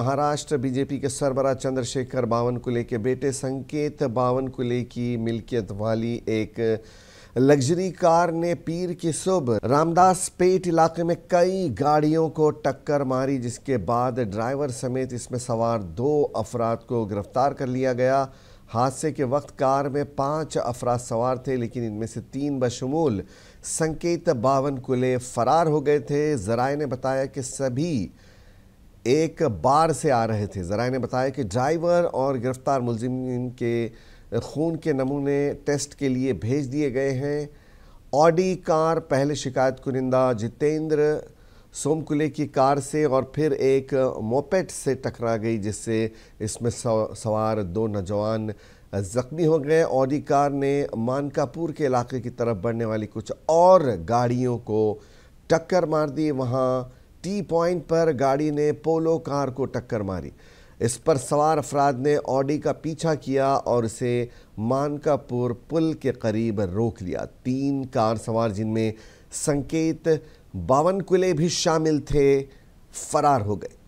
Maharashtra BJP के सरबरा चंद्रशेखर बावन कुले के बेटे संकेत बावन कुले की मिल्कियत वाली एक लग्जरी कार ने पीर की सुबह रामदास पेट इलाके में कई गाड़ियों को टक्कर मारी जिसके बाद ड्राइवर समेत इसमें सवार दो अफराद को गिरफ्तार कर लिया गया हादसे के वक्त कार में पांच अफराद सवार थे लेकिन इनमें से तीन बशमूल संकेत बावन कुले फरार हो गए थे जराए ने बताया कि सभी एक बार से आ रहे थे ज़रा ने बताया कि ड्राइवर और गिरफ्तार मुलजिम के खून के नमूने टेस्ट के लिए भेज दिए गए हैं ऑडी कार पहले शिकायत कुनिंदा जितेंद्र सोमकुले की कार से और फिर एक मोपेट से टकरा गई जिससे इसमें सवार दो नौजवान ज़ख्मी हो गए ऑडी कार ने मानकापुर के इलाके की तरफ बढ़ने वाली कुछ और गाड़ियों को टक्कर मार दी वहाँ टी पॉइंट पर गाड़ी ने पोलो कार को टक्कर मारी इस पर सवार अफराद ने ऑडी का पीछा किया और इसे मानकापुर पुल के करीब रोक लिया तीन कार सवार जिनमें संकेत बावन कुले भी शामिल थे फरार हो गए